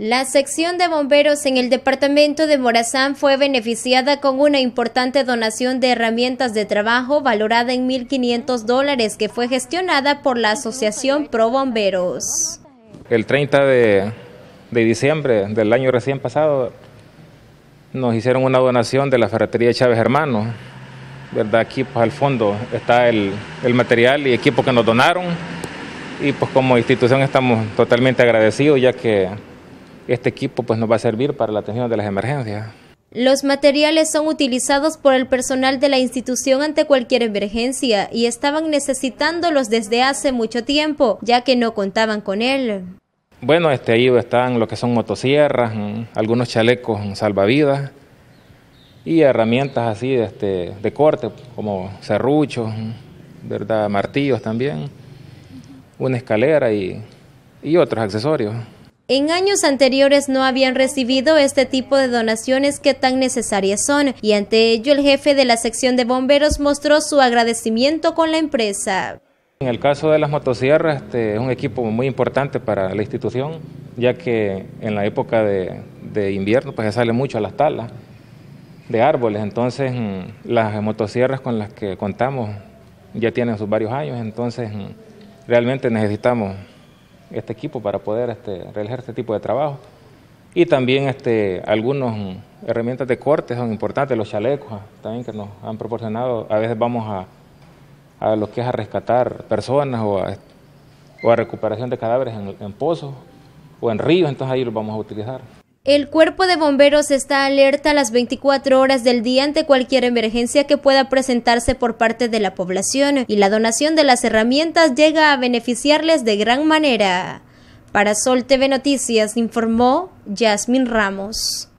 La sección de bomberos en el departamento de Morazán fue beneficiada con una importante donación de herramientas de trabajo valorada en 1.500 dólares que fue gestionada por la Asociación Pro Bomberos. El 30 de, diciembre del año recién pasado nos hicieron una donación de la ferretería Chávez Hermano. ¿verdad? Aquí pues, al fondo está el, el material y equipo que nos donaron y pues como institución estamos totalmente agradecidos ya que este equipo pues nos va a servir para la atención de las emergencias. Los materiales son utilizados por el personal de la institución ante cualquier emergencia y estaban necesitándolos desde hace mucho tiempo, ya que no contaban con él. Bueno, este, ahí están lo que son motosierras, mm, algunos chalecos mm, salvavidas y herramientas así de, este, de corte, como serruchos, mm, ¿verdad? martillos también, una escalera y otros accesorios. En años anteriores no habían recibido este tipo de donaciones que tan necesarias son, y ante ello el jefe de la sección de bomberos mostró su agradecimiento con la empresa. En el caso de las motosierras, este, es un equipo muy importante para la institución, ya que en la época de, de invierno pues, se sale mucho a las talas de árboles, entonces mm, las motosierras con las que contamos ya tienen sus varios años, entonces mm, realmente necesitamos este equipo para poder este, realizar este tipo de trabajo. Y también este, algunas herramientas de corte son importantes, los chalecos ah, también que nos han proporcionado. A veces vamos a, a lo que es a rescatar personas o a, recuperación de cadáveres en pozos o en ríos, entonces ahí los vamos a utilizar. El cuerpo de bomberos está alerta a las 24 horas del día ante cualquier emergencia que pueda presentarse por parte de la población y la donación de las herramientas llega a beneficiarles de gran manera. Para Sol TV Noticias informó Yasmin Ramos.